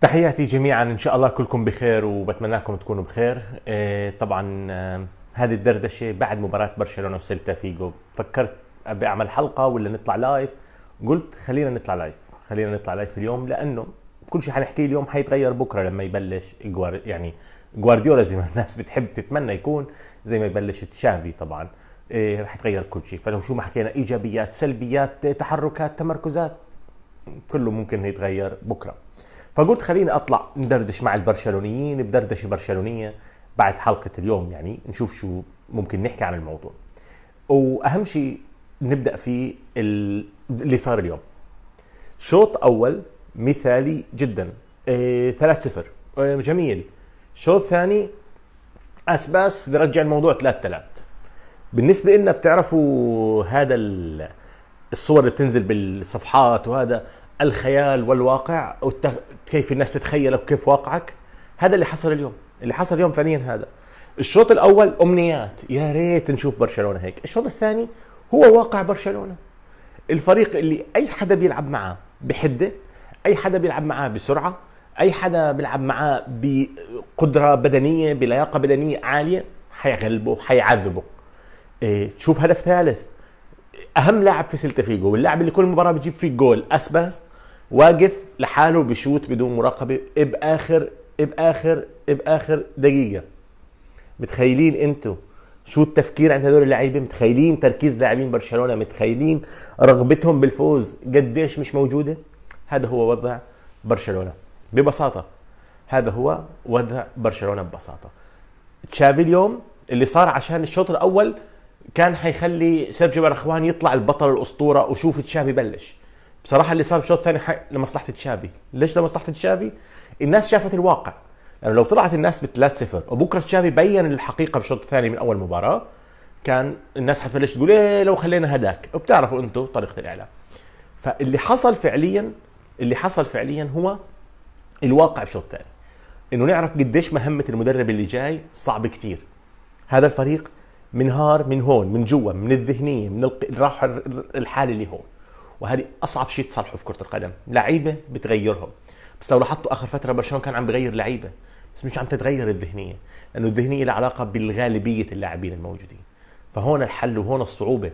تحياتي جميعا ان شاء الله كلكم بخير وبتمنى لكم تكونوا بخير إيه، طبعا آه، هذه الدردشه بعد مباراه برشلونه وسيلتا فيجو فكرت بعمل حلقه ولا نطلع لايف قلت خلينا نطلع لايف خلينا نطلع لايف اليوم لانه كل شيء حنحكيه اليوم حيتغير بكره لما يبلش يعني جوارديولا زي ما الناس بتحب تتمنى يكون زي ما يبلش تشافي طبعا إيه رح يتغير كل شيء فلو شو ما حكينا ايجابيات سلبيات تحركات تمركزات كله ممكن يتغير بكره فقلت خليني اطلع ندردش مع البرشلونيين بدردشه برشلونيه بعد حلقه اليوم يعني نشوف شو ممكن نحكي عن الموضوع واهم شيء نبدا في اللي صار اليوم شوط اول مثالي جدا 3-0 آه، إيه جميل شوط ثاني اسباس برجع الموضوع 3-3 بالنسبه لنا بتعرفوا هذا الصور اللي بتنزل بالصفحات وهذا الخيال والواقع كيف الناس تتخيلك وكيف واقعك هذا اللي حصل اليوم اللي حصل اليوم فعليا هذا الشوط الاول امنيات يا ريت نشوف برشلونه هيك الشوط الثاني هو واقع برشلونه الفريق اللي اي حدا بيلعب معاه بحده اي حدا بيلعب معاه بسرعه اي حدا بيلعب معاه بقدره بدنيه بلياقه بدنيه عاليه حيغلبه حيعذبه إيه تشوف هدف ثالث اهم لاعب في سيلتا فيجو واللاعب اللي كل مباراه بيجيب فيه جول اسباس واقف لحاله بشوت بدون مراقبه باخر باخر باخر دقيقه متخيلين انتو شو التفكير عند هدول اللاعبين متخيلين تركيز لاعبين برشلونه متخيلين رغبتهم بالفوز قديش مش موجوده هذا هو وضع برشلونه ببساطه هذا هو وضع برشلونه ببساطه تشافي اليوم اللي صار عشان الشوط الاول كان حيخلي سيرجيو برخوان يطلع البطل الاسطوره وشوف تشافي بلش بصراحه اللي صار بالشوط الثاني حق لمصلحه تشافي ليش لمصلحه تشافي الناس شافت الواقع لانه يعني لو طلعت الناس ب 3-0 وبكره تشافي بين الحقيقه بالشوط الثاني من اول مباراه كان الناس حتبلش تقول ايه لو خلينا هداك وبتعرفوا انتم طريقه الاعلام فاللي حصل فعليا اللي حصل فعليا هو الواقع بالشوط الثاني انه نعرف قديش مهمه المدرب اللي جاي صعب كثير هذا الفريق منهار من هون من جوا من الذهنيه من الراحه الحالي اللي هون وهذه اصعب شيء تصلحه في كره القدم لعيبه بتغيرهم بس لو لاحظتوا اخر فتره برشلونه كان عم بغير لعيبه بس مش عم تتغير الذهنيه لانه الذهنيه لها علاقه بالغالبيه اللاعبين الموجودين فهون الحل وهون الصعوبه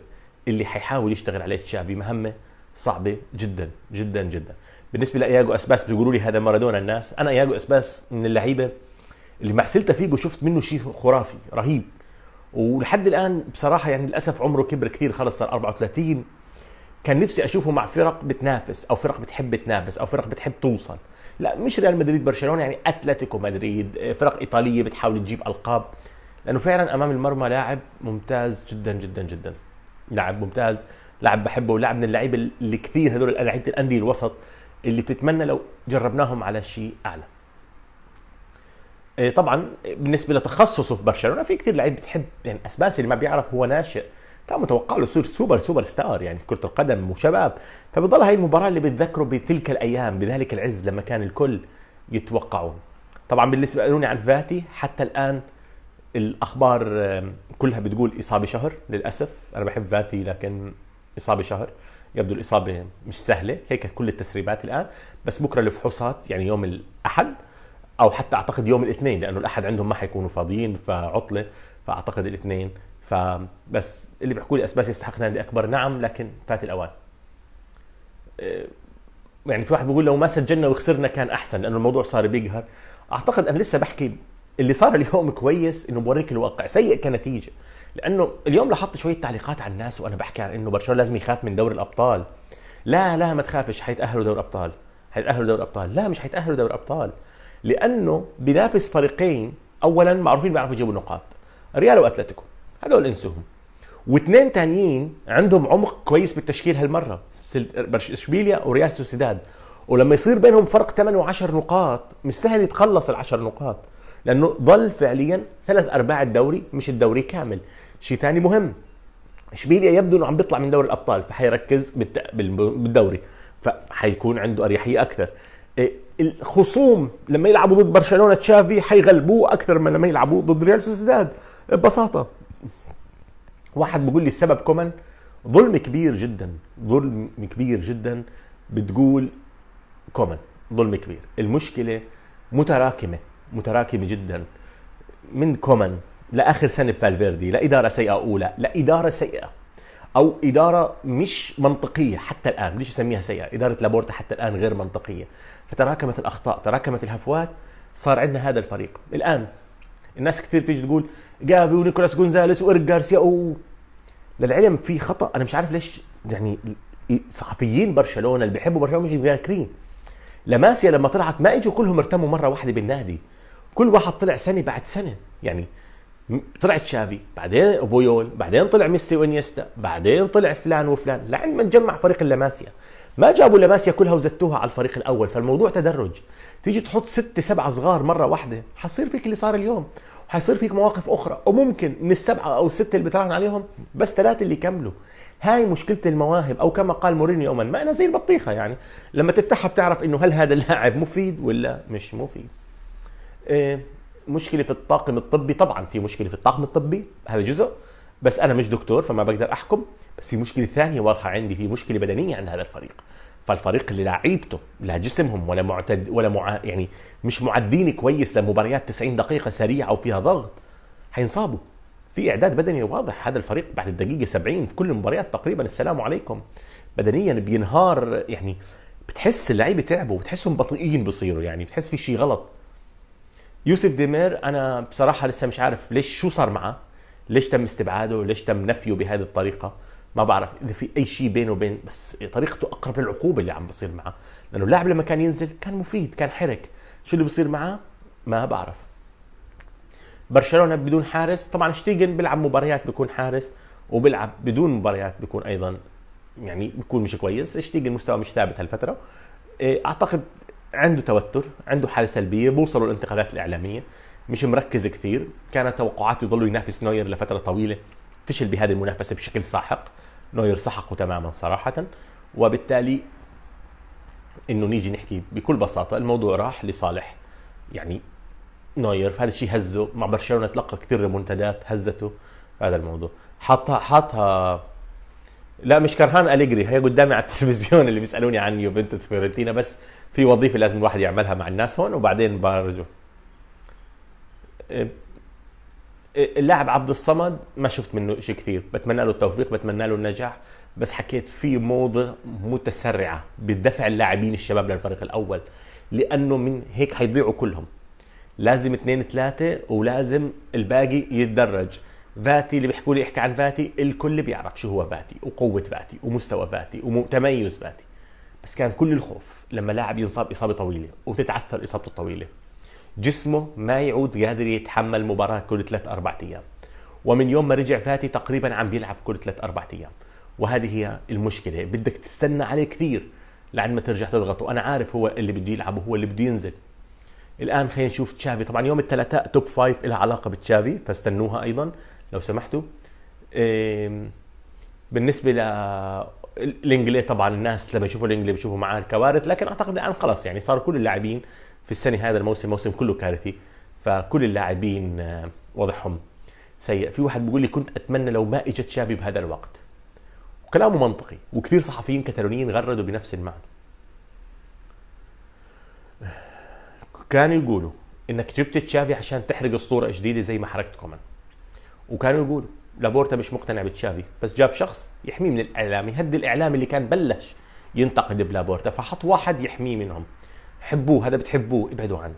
اللي حيحاول يشتغل عليه تشافي مهمه صعبه جدا جدا جدا بالنسبه لاياجو اسباس بيقولوا لي هذا مارادونا الناس انا اياجو اسباس من اللعيبه اللي مع سلتا فيجو شفت منه شيء خرافي رهيب ولحد الان بصراحه يعني للاسف عمره كبر كثير خلص صار 34 كان نفسي اشوفه مع فرق بتنافس او فرق بتحب تنافس او فرق بتحب توصل لا مش ريال مدريد برشلونه يعني اتلتيكو مدريد فرق ايطاليه بتحاول تجيب القاب لانه فعلا امام المرمى لاعب ممتاز جدا جدا جدا لاعب ممتاز لاعب بحبه ولاعب من اللعيبه اللي كثير هذول لعيبه الانديه الوسط اللي بتتمنى لو جربناهم على شيء اعلى آه، طبعا بالنسبه لتخصصه في برشلونه في كثير لعيب بتحب يعني اسباس اللي ما بيعرف هو ناشئ كان متوقع له يصير سوبر سوبر ستار يعني في كره القدم وشباب فبيضل هاي المباراه اللي بتذكره بتلك الايام بذلك العز لما كان الكل يتوقعون طبعا بالنسبه لوني عن فاتي حتى الان الاخبار كلها بتقول اصابه شهر للاسف انا بحب فاتي لكن اصابه شهر يبدو الاصابه مش سهله هيك كل التسريبات الان بس بكره الفحوصات يعني يوم الاحد او حتى اعتقد يوم الاثنين لانه الاحد عندهم ما حيكونوا فاضيين فعطله فاعتقد الاثنين فبس اللي بيحكوا لي اسباس يستحق نادي اكبر نعم لكن فات الاوان آه، يعني في واحد بيقول لو ما سجلنا وخسرنا كان احسن لانه الموضوع صار بيقهر اعتقد انا لسه بحكي اللي صار اليوم كويس انه بوريك الواقع سيء كنتيجه لانه اليوم لاحظت شويه تعليقات على الناس وانا بحكي عن انه برشلونه لازم يخاف من دوري الابطال لا لا ما تخافش حيتاهلوا دوري الابطال حيتاهلوا دوري الابطال لا مش حيتاهلوا دوري الابطال لانه بينافس فريقين اولا معروفين بيعرفوا يجيبوا نقاط ريال واتلتيكو هدول انسوهم واثنين تانيين عندهم عمق كويس بالتشكيل هالمره اشبيليا وريال سوسيداد ولما يصير بينهم فرق 8 و10 نقاط مش سهل يتخلص ال10 نقاط لانه ضل فعليا ثلاث ارباع الدوري مش الدوري كامل شيء ثاني مهم اشبيليا يبدو انه عم بيطلع من دوري الابطال فحيركز بالدوري فحيكون عنده اريحيه اكثر إيه، الخصوم لما يلعبوا ضد برشلونه تشافي حيغلبوه اكثر من لما يلعبوا ضد ريال سوسيداد ببساطه واحد بيقول لي السبب كومان ظلم كبير جدا ظلم كبير جدا بتقول كومن ظلم كبير المشكله متراكمه متراكمه جدا من كومن لاخر سنه فالفيردي لاداره سيئه اولى لاداره سيئه او اداره مش منطقيه حتى الان ليش اسميها سيئه اداره لابورتا حتى الان غير منطقيه فتراكمت الاخطاء تراكمت الهفوات صار عندنا هذا الفريق الان الناس كثير تيجي تقول جافي ونيكولاس جونزاليس وإيريك جارسيا أو للعلم في خطا انا مش عارف ليش يعني صحفيين برشلونه اللي بيحبوا برشلونه مش مذاكرين لاماسيا لما طلعت ما اجوا كلهم ارتموا مره واحده بالنادي كل واحد طلع سنه بعد سنه يعني طلع تشافي بعدين بويول بعدين طلع ميسي وانيستا بعدين طلع فلان وفلان لعند ما تجمع فريق اللاماسيا ما جابوا لاماسيا كلها وزتوها على الفريق الاول فالموضوع تدرج تيجي تحط ستة سبعة صغار مرة واحدة حصير فيك اللي صار اليوم وحيصير فيك مواقف اخرى وممكن من السبعه او السته اللي بتراهن عليهم بس ثلاثه اللي يكملوا هاي مشكله المواهب او كما قال مورينيو يوما ما انا زي البطيخه يعني لما تفتحها بتعرف انه هل هذا اللاعب مفيد ولا مش مفيد إيه مشكله في الطاقم الطبي طبعا في مشكله في الطاقم الطبي هذا جزء بس انا مش دكتور فما بقدر احكم بس في مشكله ثانيه واضحه عندي في مشكله بدنيه عند هذا الفريق فالفريق اللي لعيبته لا جسمهم ولا معتد ولا مع يعني مش معدين كويس لمباريات 90 دقيقه سريعه وفيها ضغط حينصابوا في اعداد بدني واضح هذا الفريق بعد الدقيقه 70 في كل المباريات تقريبا السلام عليكم بدنيا بينهار يعني بتحس اللعيبه تعبوا بتحسهم بطيئين بصيروا يعني بتحس في شيء غلط يوسف ديمير انا بصراحه لسه مش عارف ليش شو صار معه ليش تم استبعاده ليش تم نفيه بهذه الطريقه ما بعرف اذا في اي شيء بينه وبين بس طريقته اقرب للعقوبه اللي عم بصير معه لانه اللاعب لما كان ينزل كان مفيد كان حرك شو اللي بصير معاه ما بعرف برشلونه بدون حارس طبعا شتيجن بيلعب مباريات بيكون حارس وبيلعب بدون مباريات بيكون ايضا يعني بيكون مش كويس شتيجن مستواه مش ثابت هالفتره إيه، اعتقد عنده توتر عنده حاله سلبيه بوصلوا الانتقادات الاعلاميه مش مركز كثير كانت توقعاته يضل ينافس نوير لفتره طويله فشل بهذه المنافسه بشكل ساحق نوير سحقه تماما صراحه وبالتالي انه نيجي نحكي بكل بساطه الموضوع راح لصالح يعني نوير فهذا الشيء هزه مع برشلونه تلقى كثير منتدات هزته هذا الموضوع حاطها حاطها لا مش كرهان أليجري هي قدامي على التلفزيون اللي بيسالوني عن يوفنتوس فيورنتينا بس في وظيفه لازم الواحد يعملها مع الناس هون وبعدين برجو إيه، إيه، اللاعب عبد الصمد ما شفت منه شيء كثير بتمنى له التوفيق بتمنى له النجاح بس حكيت في موضة متسرعة بتدفع اللاعبين الشباب للفريق الأول لأنه من هيك حيضيعوا كلهم لازم اثنين ثلاثة ولازم الباقي يتدرج فاتي اللي بيحكوا لي احكي عن فاتي الكل بيعرف شو هو فاتي وقوة فاتي ومستوى فاتي وتميز فاتي بس كان كل الخوف لما لاعب ينصاب إصابة طويلة وتتعثر إصابته الطويلة جسمه ما يعود قادر يتحمل مباراة كل ثلاث أربع أيام ومن يوم ما رجع فاتي تقريبا عم بيلعب كل ثلاث أربع أيام وهذه هي المشكلة بدك تستنى عليه كثير لعند ما ترجع تضغط وأنا عارف هو اللي بده يلعب وهو اللي بده ينزل الان خلينا نشوف تشافي طبعا يوم الثلاثاء توب فايف لها علاقه بتشافي فاستنوها ايضا لو سمحتوا بالنسبه ل الانجلي طبعا الناس لما يشوفوا الانجلي بيشوفوا معاه الكوارث لكن اعتقد الان خلص يعني صار كل اللاعبين في السنه هذا الموسم موسم كله كارثي فكل اللاعبين آه، وضعهم سيء في واحد بيقول لي كنت اتمنى لو ما اجت شابي بهذا الوقت وكلامه منطقي وكثير صحفيين كتالونيين غردوا بنفس المعنى كانوا يقولوا انك جبت تشافي عشان تحرق الصوره جديده زي ما حرقت كومان وكانوا يقولوا لابورتا مش مقتنع بتشافي بس جاب شخص يحميه من الاعلام يهدي الاعلام اللي كان بلش ينتقد بلابورتا فحط واحد يحميه منهم حبوه هذا بتحبوه ابعدوا عنه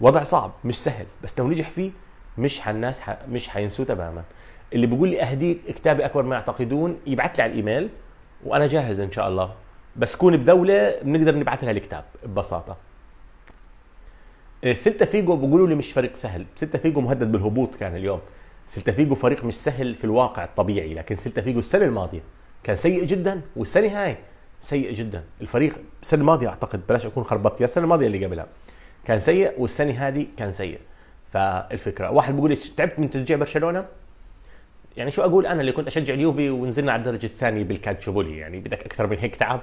وضع صعب مش سهل بس لو نجح فيه مش هالناس ح... مش حينسوه تماما اللي بيقول لي اهديك كتابي اكبر ما يعتقدون يبعث لي على الايميل وانا جاهز ان شاء الله بس كون بدوله بنقدر نبعث لها الكتاب ببساطه إيه، سلتا فيجو بيقولوا لي مش فريق سهل سلتا فيجو مهدد بالهبوط كان اليوم سيلتا فيجو فريق مش سهل في الواقع الطبيعي لكن سيلتا فيجو السنه الماضيه كان سيء جدا والسنه هاي سيء جدا الفريق السنه الماضيه اعتقد بلاش اكون خربطت يا السنه الماضيه اللي قبلها كان سيء والسنه هذه كان سيء فالفكره واحد بيقول لي تعبت من تشجيع برشلونه يعني شو اقول انا اللي كنت اشجع اليوفي ونزلنا على الدرجه الثانيه بالكالتشوبولي يعني بدك اكثر من هيك تعب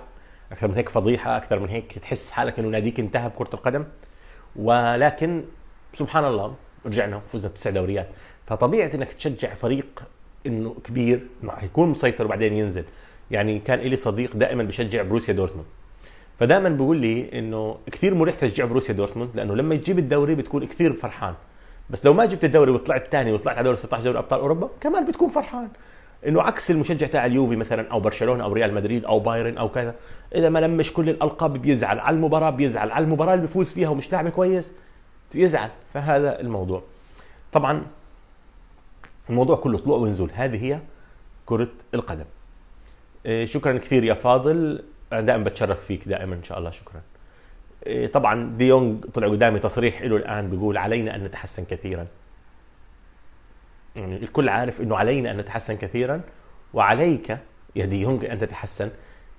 اكثر من هيك فضيحه اكثر من هيك تحس حالك انه ناديك انتهى بكره القدم ولكن سبحان الله رجعنا فزنا بتسع دوريات فطبيعه انك تشجع فريق انه كبير انه حيكون مسيطر وبعدين ينزل يعني كان لي صديق دائما بشجع بروسيا دورتموند فدائما بيقول لي انه كثير مريح تشجع بروسيا دورتموند لانه لما تجيب الدوري بتكون كثير فرحان بس لو ما جبت الدوري وطلعت ثاني وطلعت على دور 16 دوري ابطال اوروبا كمان بتكون فرحان انه عكس المشجع تاع اليوفي مثلا او برشلونه او ريال مدريد او بايرن او كذا اذا ما لمش كل الالقاب بيزعل على المباراه بيزعل على المباراه اللي بيفوز فيها ومش لاعب كويس يزعل فهذا الموضوع طبعا الموضوع كله طلوع ونزول هذه هي كرة القدم إيه، شكرا كثير يا فاضل انا دائما بتشرف فيك دائما ان شاء الله شكرا إيه، طبعا ديونغ دي طلع قدامي تصريح له الان بيقول علينا ان نتحسن كثيرا يعني الكل عارف انه علينا ان نتحسن كثيرا وعليك يا ديونغ دي ان تتحسن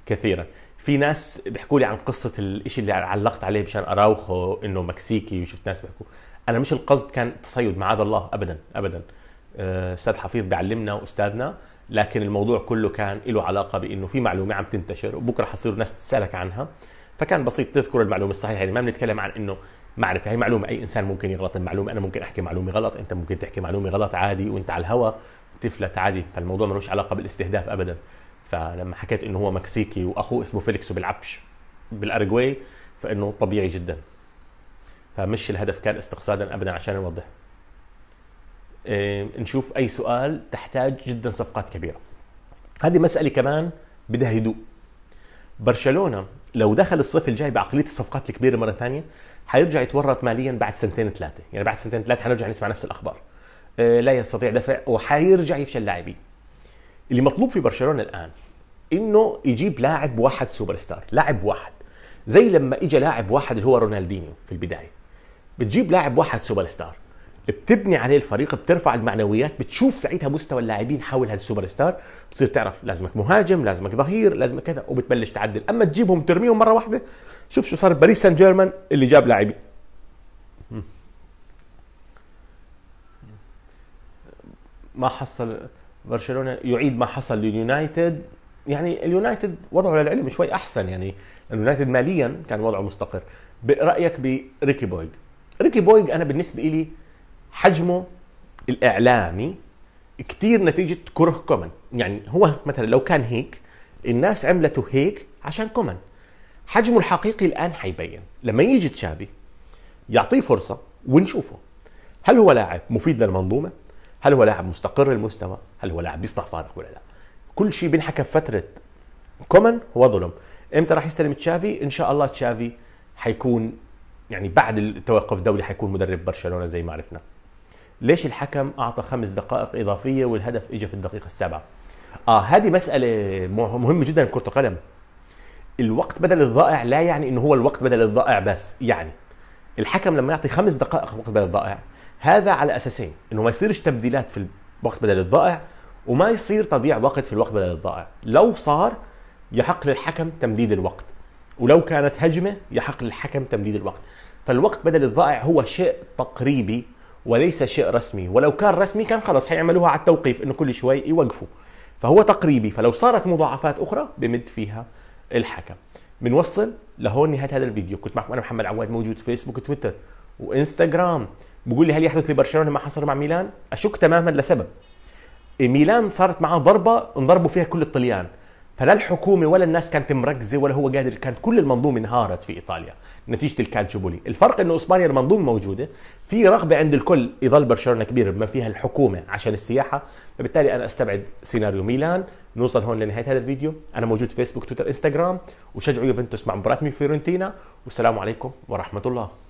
كثيرا في ناس بيحكوا لي عن قصه الشيء اللي علقت عليه مشان أراوخه انه مكسيكي وشفت ناس بيحكوا انا مش القصد كان تصيد معاذ الله ابدا ابدا استاذ حفيظ بيعلمنا واستاذنا لكن الموضوع كله كان له علاقه بانه في معلومه عم تنتشر وبكره حصير ناس تسالك عنها فكان بسيط تذكر المعلومه الصحيحه يعني ما بنتكلم عن انه معرفه هي معلومه اي انسان ممكن يغلط المعلومه انا ممكن احكي معلومه غلط انت ممكن تحكي معلومه غلط عادي وانت على الهوا تفلت عادي فالموضوع ملوش علاقه بالاستهداف ابدا فلما حكيت انه هو مكسيكي واخوه اسمه فيليكس وبيلعبش بالارجواي فانه طبيعي جدا فمش الهدف كان استقصادا ابدا عشان نوضح آه، نشوف اي سؤال تحتاج جدا صفقات كبيره هذه مساله كمان بدها هدوء برشلونه لو دخل الصيف الجاي بعقليه الصفقات الكبيره مره ثانيه حيرجع يتورط ماليا بعد سنتين ثلاثه يعني بعد سنتين ثلاثه حنرجع نسمع نفس الاخبار آه، لا يستطيع دفع وحيرجع يفشل لاعبين اللي مطلوب في برشلونه الان انه يجيب لاعب واحد سوبر ستار لاعب واحد زي لما اجى لاعب واحد اللي هو رونالدينيو في البدايه بتجيب لاعب واحد سوبر ستار بتبني عليه الفريق بترفع المعنويات بتشوف ساعتها مستوى اللاعبين حول هالسوبر ستار بتصير تعرف لازمك مهاجم لازمك ظهير لازمك كذا وبتبلش تعدل اما تجيبهم ترميهم مره واحده شوف شو صار باريس سان جيرمان اللي جاب لاعبين ما حصل برشلونه يعيد ما حصل لليونايتد يعني اليونايتد وضعه للعلم شوي احسن يعني اليونايتد ماليا كان وضعه مستقر برايك بريكي بويج ريكي بويج انا بالنسبه لي حجمه الاعلامي كثير نتيجه كره كومن يعني هو مثلا لو كان هيك الناس عملته هيك عشان كومن حجمه الحقيقي الان حيبين لما يجي تشابي يعطيه فرصه ونشوفه هل هو لاعب مفيد للمنظومه هل هو لاعب مستقر المستوى هل هو لاعب بيصنع فارق ولا لا كل شيء بينحكى فتره كومن هو ظلم امتى راح يستلم تشافي ان شاء الله تشافي حيكون يعني بعد التوقف الدولي حيكون مدرب برشلونه زي ما عرفنا ليش الحكم اعطى خمس دقائق اضافيه والهدف اجى في الدقيقه السابعه اه هذه مساله مهمه جدا في كره القدم الوقت بدل الضائع لا يعني انه هو الوقت بدل الضائع بس يعني الحكم لما يعطي خمس دقائق وقت بدل الضائع هذا على اساسين انه ما يصيرش تبديلات في الوقت بدل الضائع وما يصير تضييع وقت في الوقت بدل الضائع لو صار يحق للحكم تمديد الوقت ولو كانت هجمه يحق للحكم تمديد الوقت فالوقت بدل الضائع هو شيء تقريبي وليس شيء رسمي ولو كان رسمي كان خلص حيعملوها على التوقيف انه كل شوي يوقفوا فهو تقريبي فلو صارت مضاعفات اخرى بمد فيها الحكم بنوصل لهون نهايه هذا الفيديو كنت معكم انا محمد عواد موجود فيسبوك وتويتر وانستغرام بقول لي هل يحدث لبرشلونه ما حصل مع ميلان اشك تماما لسبب ميلان صارت معاه ضربه انضربوا فيها كل الطليان فلا الحكومه ولا الناس كانت مركزه ولا هو قادر كانت كل المنظومه انهارت في ايطاليا نتيجه الكالتشوبولي الفرق انه اسبانيا المنظومه موجوده في رغبه عند الكل يضل برشلونه كبير بما فيها الحكومه عشان السياحه فبالتالي انا استبعد سيناريو ميلان نوصل هون لنهايه هذا الفيديو انا موجود فيسبوك تويتر انستغرام وشجعوا يوفنتوس مع مباراه مي فيورنتينا والسلام عليكم ورحمه الله